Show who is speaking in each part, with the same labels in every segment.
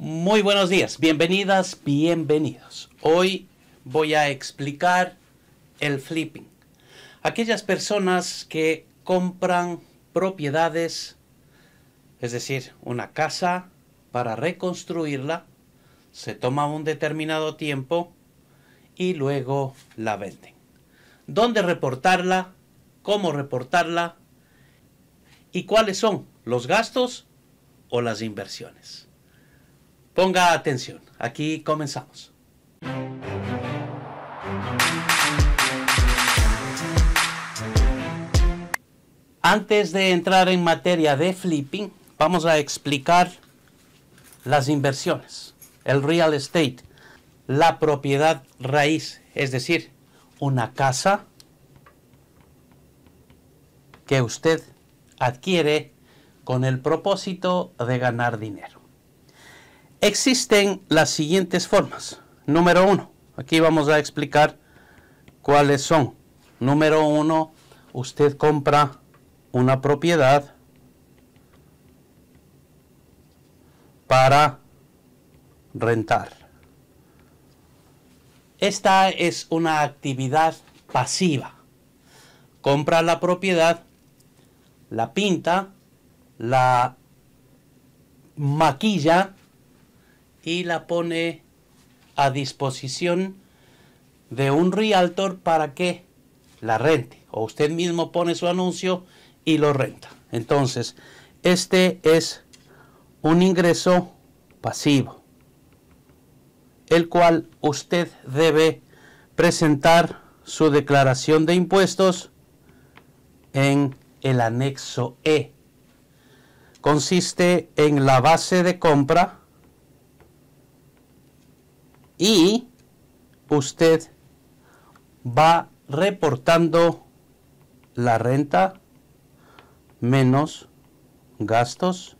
Speaker 1: Muy buenos días, bienvenidas, bienvenidos. Hoy voy a explicar el flipping. Aquellas personas que compran propiedades, es decir, una casa para reconstruirla, se toma un determinado tiempo y luego la venden. ¿Dónde reportarla? ¿Cómo reportarla? ¿Y cuáles son los gastos o las inversiones? Ponga atención, aquí comenzamos. Antes de entrar en materia de flipping, vamos a explicar las inversiones, el real estate, la propiedad raíz, es decir, una casa que usted adquiere con el propósito de ganar dinero. Existen las siguientes formas. Número uno, aquí vamos a explicar cuáles son. Número uno, usted compra una propiedad para rentar. Esta es una actividad pasiva. Compra la propiedad, la pinta, la maquilla, y la pone a disposición de un realtor para que la rente. O usted mismo pone su anuncio y lo renta. Entonces, este es un ingreso pasivo, el cual usted debe presentar su declaración de impuestos en el anexo E. Consiste en la base de compra, y usted va reportando la renta menos gastos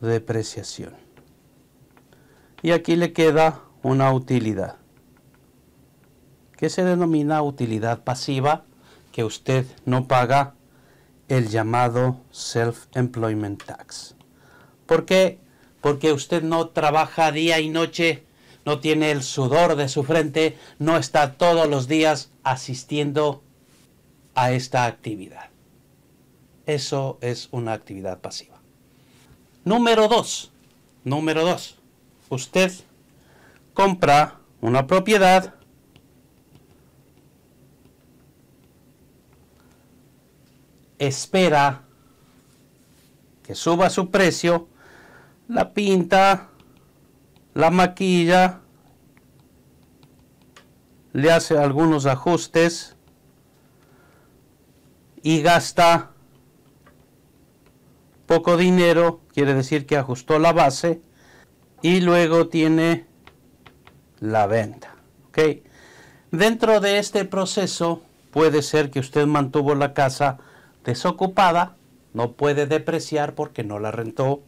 Speaker 1: depreciación y aquí le queda una utilidad que se denomina utilidad pasiva que usted no paga el llamado self employment tax porque porque usted no trabaja día y noche, no tiene el sudor de su frente, no está todos los días asistiendo a esta actividad. Eso es una actividad pasiva. Número dos. Número dos. Usted compra una propiedad espera que suba su precio la pinta, la maquilla, le hace algunos ajustes y gasta poco dinero, quiere decir que ajustó la base y luego tiene la venta. ¿ok? Dentro de este proceso puede ser que usted mantuvo la casa desocupada, no puede depreciar porque no la rentó,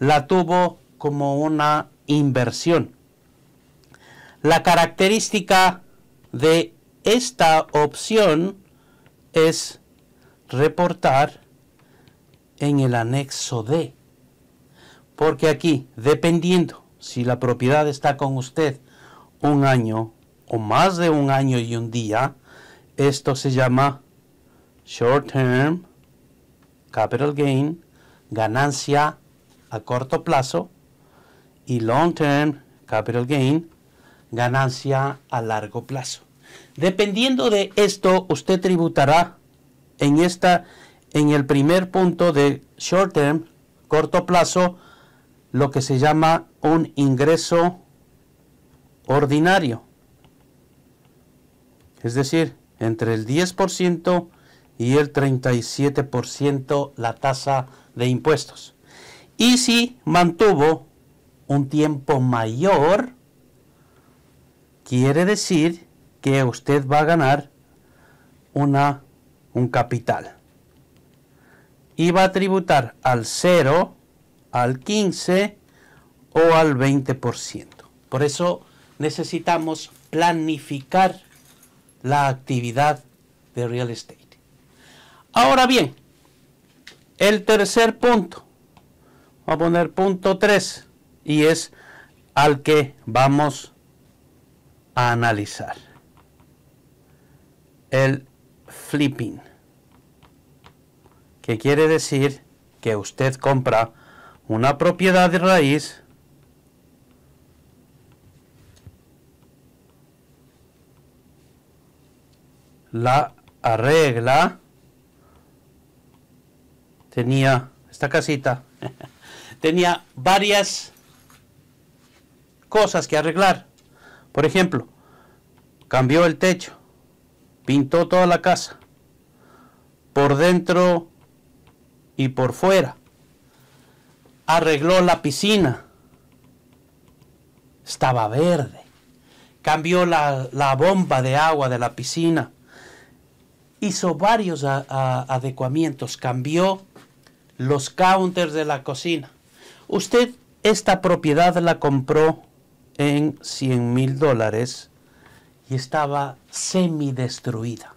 Speaker 1: la tuvo como una inversión. La característica de esta opción es reportar en el anexo D. Porque aquí, dependiendo si la propiedad está con usted un año o más de un año y un día, esto se llama short term capital gain, ganancia a corto plazo y long term capital gain, ganancia a largo plazo. Dependiendo de esto, usted tributará en esta en el primer punto de short term, corto plazo, lo que se llama un ingreso ordinario. Es decir, entre el 10% y el 37% la tasa de impuestos. Y si mantuvo un tiempo mayor, quiere decir que usted va a ganar una, un capital. Y va a tributar al 0, al 15 o al 20%. Por eso necesitamos planificar la actividad de real estate. Ahora bien, el tercer punto Vamos a poner punto 3 y es al que vamos a analizar. El flipping, que quiere decir que usted compra una propiedad de raíz la arregla tenía esta casita tenía varias cosas que arreglar. Por ejemplo, cambió el techo, pintó toda la casa, por dentro y por fuera, arregló la piscina, estaba verde, cambió la, bomba de agua de la piscina, hizo varios adecuamientos, cambió los counters de la cocina, Usted esta propiedad la compró en 100 mil dólares y estaba semidestruida.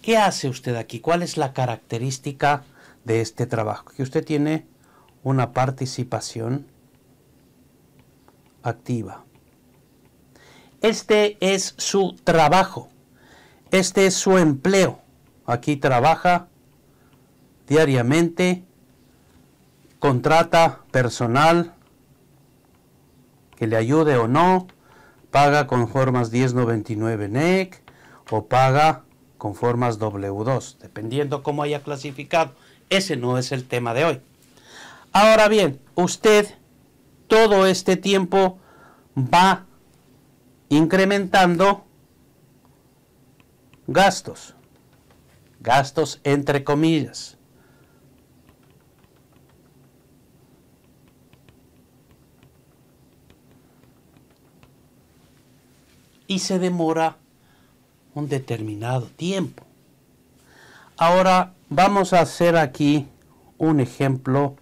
Speaker 1: ¿Qué hace usted aquí? ¿Cuál es la característica de este trabajo? Que usted tiene una participación activa. Este es su trabajo. Este es su empleo. Aquí trabaja diariamente contrata personal que le ayude o no, paga con formas 1099 NEC e o paga con formas W2, dependiendo cómo haya clasificado. Ese no es el tema de hoy. Ahora bien, usted todo este tiempo va incrementando gastos, gastos entre comillas. y se demora un determinado tiempo. Ahora vamos a hacer aquí un ejemplo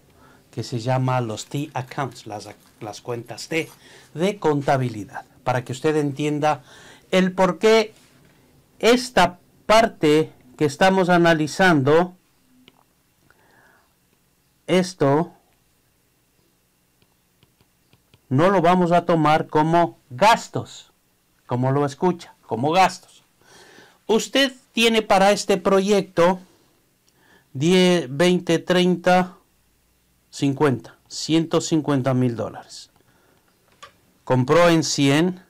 Speaker 1: que se llama los T accounts, las, cuentas T de, de contabilidad, para que usted entienda el por qué esta parte que estamos analizando, esto no lo vamos a tomar como gastos como lo escucha, como gastos. Usted tiene para este proyecto 10, 20, 30, 50, 150 mil dólares. Compró en 100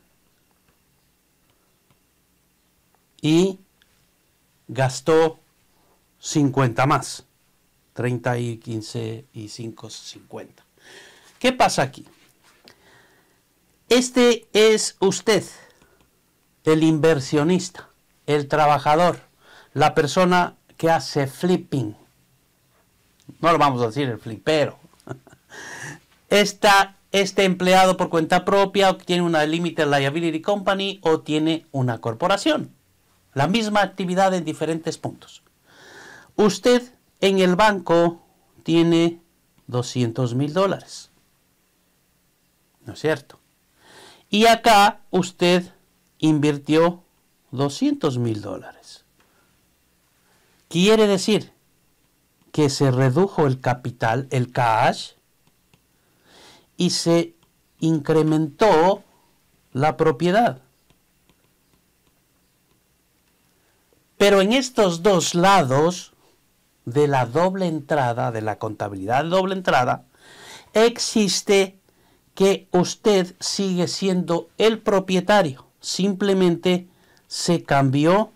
Speaker 1: y gastó 50 más. 30 y 15 y 5, 50. ¿Qué pasa aquí? Este es usted el inversionista, el trabajador, la persona que hace flipping. No lo vamos a decir el flipero. está este empleado por cuenta propia o tiene una limited liability company o tiene una corporación. La misma actividad en diferentes puntos. Usted en el banco tiene 200 mil dólares. ¿No es cierto? Y acá usted invirtió 200 mil dólares. Quiere decir que se redujo el capital, el cash, y se incrementó la propiedad. Pero en estos dos lados de la doble entrada, de la contabilidad de doble entrada, existe que usted sigue siendo el propietario. Simplemente se cambió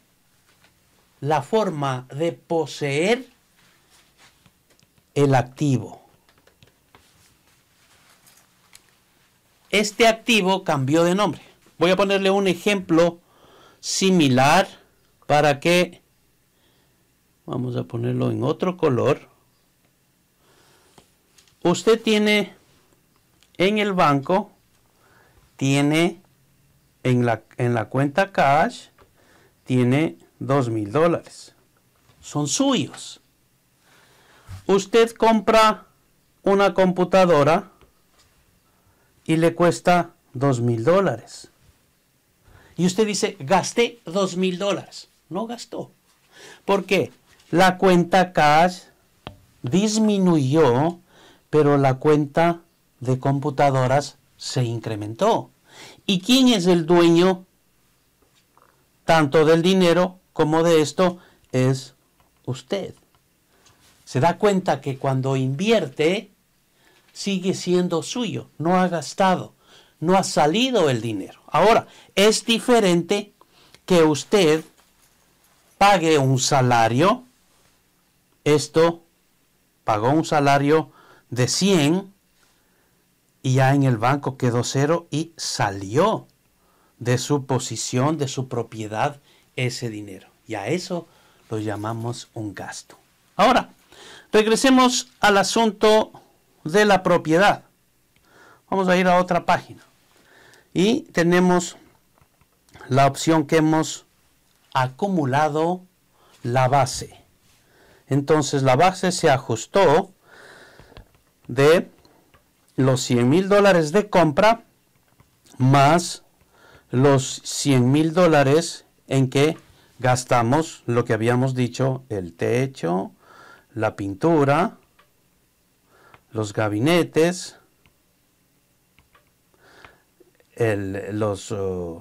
Speaker 1: la forma de poseer el activo. Este activo cambió de nombre. Voy a ponerle un ejemplo similar para que vamos a ponerlo en otro color. Usted tiene en el banco tiene en la, en la cuenta cash tiene dos mil dólares. Son suyos. Usted compra una computadora y le cuesta dos mil dólares. Y usted dice, gasté dos mil dólares. No gastó. ¿Por qué? La cuenta cash disminuyó, pero la cuenta de computadoras se incrementó. ¿Y quién es el dueño tanto del dinero como de esto? Es usted. Se da cuenta que cuando invierte, sigue siendo suyo, no ha gastado, no ha salido el dinero. Ahora, es diferente que usted pague un salario, esto pagó un salario de 100 y ya en el banco quedó cero y salió de su posición, de su propiedad, ese dinero. Y a eso lo llamamos un gasto. Ahora, regresemos al asunto de la propiedad. Vamos a ir a otra página. Y tenemos la opción que hemos acumulado la base. Entonces la base se ajustó de los 100 mil dólares de compra más los 100 mil dólares en que gastamos lo que habíamos dicho, el techo, la pintura, los gabinetes, los, uh,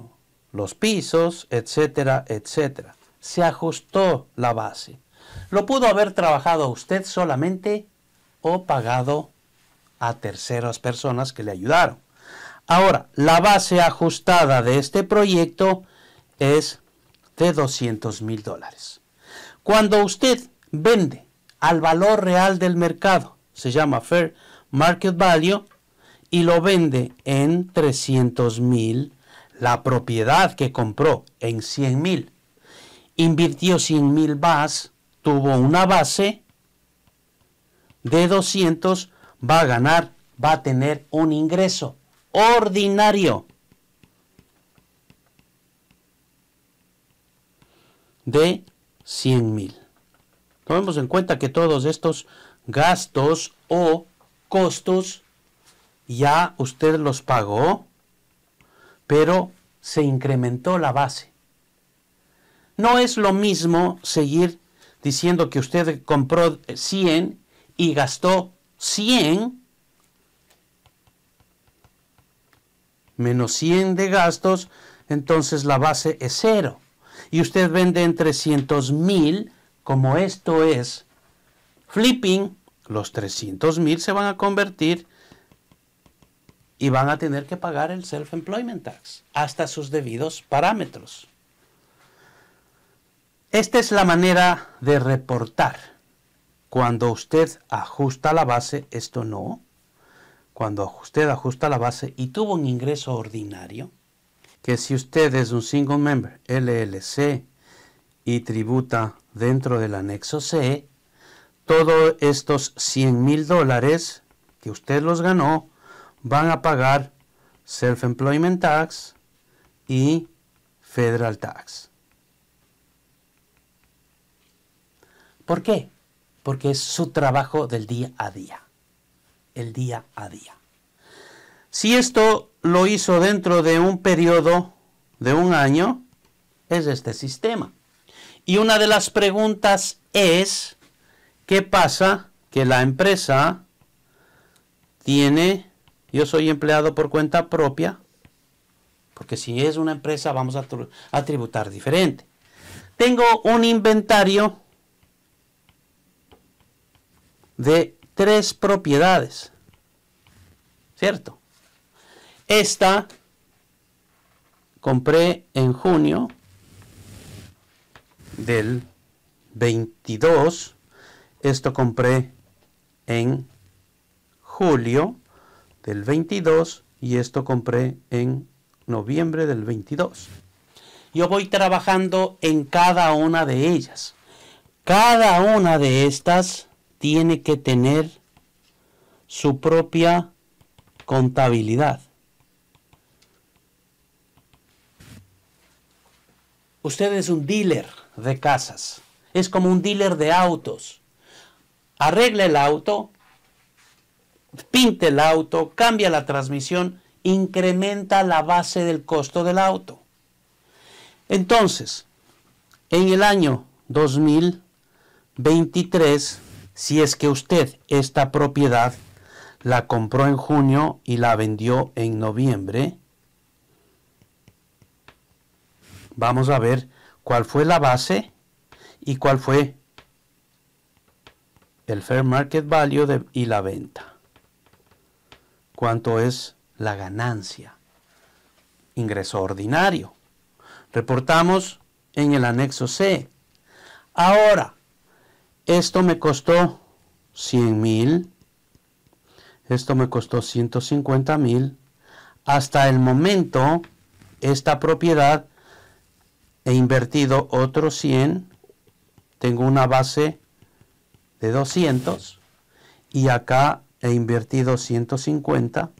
Speaker 1: los pisos, etcétera, etcétera. Se ajustó la base. Lo pudo haber trabajado usted solamente o pagado a terceras personas que le ayudaron. Ahora, la base ajustada de este proyecto es de 200 mil dólares. Cuando usted vende al valor real del mercado, se llama Fair Market Value, y lo vende en 300 mil, la propiedad que compró en 100 mil, invirtió 100 mil más, tuvo una base de 200 va a ganar, va a tener un ingreso ordinario. de 100 mil. Tomemos en cuenta que todos estos gastos o costos ya usted los pagó, pero se incrementó la base. No es lo mismo seguir diciendo que usted compró 100 y gastó 100 menos 100 de gastos, entonces la base es cero. Y usted vende en 300 mil, como esto es flipping, los 300 mil se van a convertir y van a tener que pagar el self-employment tax hasta sus debidos parámetros. Esta es la manera de reportar. Cuando usted ajusta la base, esto no. Cuando usted ajusta la base y tuvo un ingreso ordinario, que si usted es un single member LLC y tributa dentro del anexo C, todos estos 100 mil dólares que usted los ganó van a pagar Self-Employment Tax y Federal Tax. ¿Por qué? porque es su trabajo del día a día, el día a día. Si esto lo hizo dentro de un periodo de un año, es este sistema. Y una de las preguntas es, ¿qué pasa que la empresa tiene, yo soy empleado por cuenta propia, porque si es una empresa vamos a, tributar diferente. Tengo un inventario de tres propiedades. ¿Cierto? Esta compré en junio del 22. Esto compré en julio del 22 y esto compré en noviembre del 22. Yo voy trabajando en cada una de ellas. Cada una de estas tiene que tener su propia contabilidad. Usted es un dealer de casas, es como un dealer de autos. Arregla el auto, pinte el auto, cambia la transmisión, incrementa la base del costo del auto. Entonces, en el año 2023, si es que usted esta propiedad la compró en junio y la vendió en noviembre, vamos a ver cuál fue la base y cuál fue el fair market value y la venta. Cuánto es la ganancia. Ingreso ordinario. Reportamos en el anexo C. Ahora, esto me costó 100 mil. Esto me costó 150 mil. Hasta el momento, esta propiedad he invertido otros 100. Tengo una base de 200. Y acá he invertido 150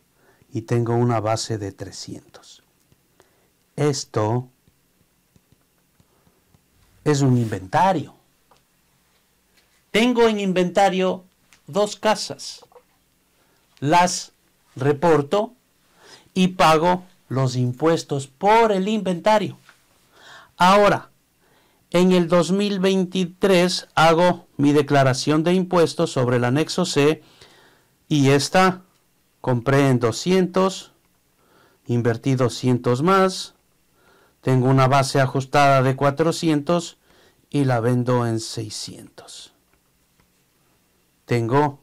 Speaker 1: y tengo una base de 300. Esto es un inventario. Tengo en inventario dos casas. Las reporto y pago los impuestos por el inventario. Ahora, en el 2023 hago mi declaración de impuestos sobre el anexo C y esta compré en 200, invertí 200 más, tengo una base ajustada de 400 y la vendo en 600 tengo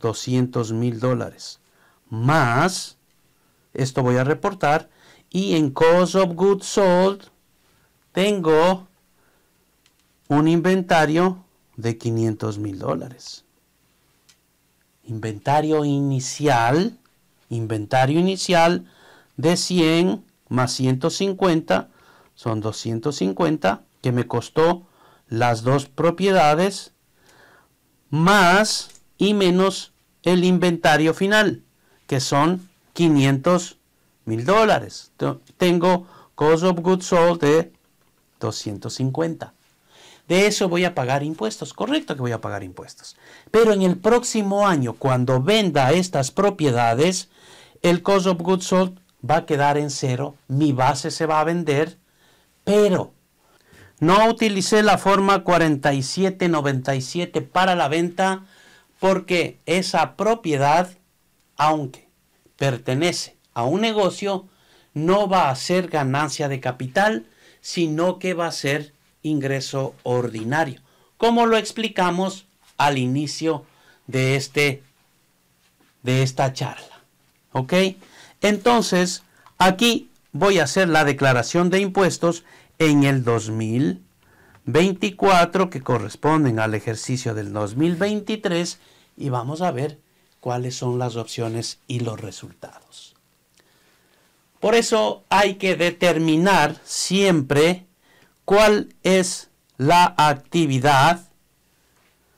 Speaker 1: 200 mil dólares. Más, esto voy a reportar, y en Cost of Goods Sold tengo un inventario de 500 mil dólares. Inventario inicial, inventario inicial de 100 más 150 son 250 que me costó las dos propiedades más y menos el inventario final, que son 500 mil dólares. Tengo cost of goods sold de 250. De eso voy a pagar impuestos, correcto que voy a pagar impuestos. Pero en el próximo año, cuando venda estas propiedades, el cost of goods sold va a quedar en cero, mi base se va a vender, pero no utilicé la forma 4797 para la venta porque esa propiedad, aunque pertenece a un negocio, no va a ser ganancia de capital, sino que va a ser ingreso ordinario, como lo explicamos al inicio de este de esta charla. Entonces, aquí voy a hacer la declaración de impuestos en el 2024 que corresponden al ejercicio del 2023 y vamos a ver cuáles son las opciones y los resultados. Por eso hay que determinar siempre cuál es la actividad,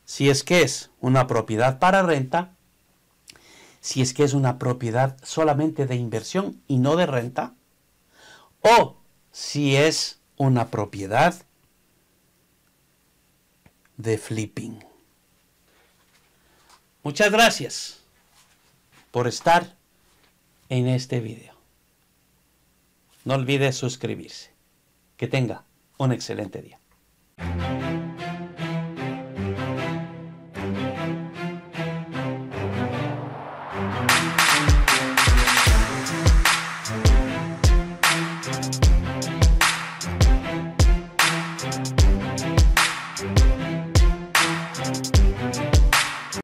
Speaker 1: si es que es una propiedad para renta, si es que es una propiedad solamente de inversión y no de renta, o si es una propiedad de flipping. Muchas gracias por estar en este video. No olvides suscribirse. Que tenga un excelente día.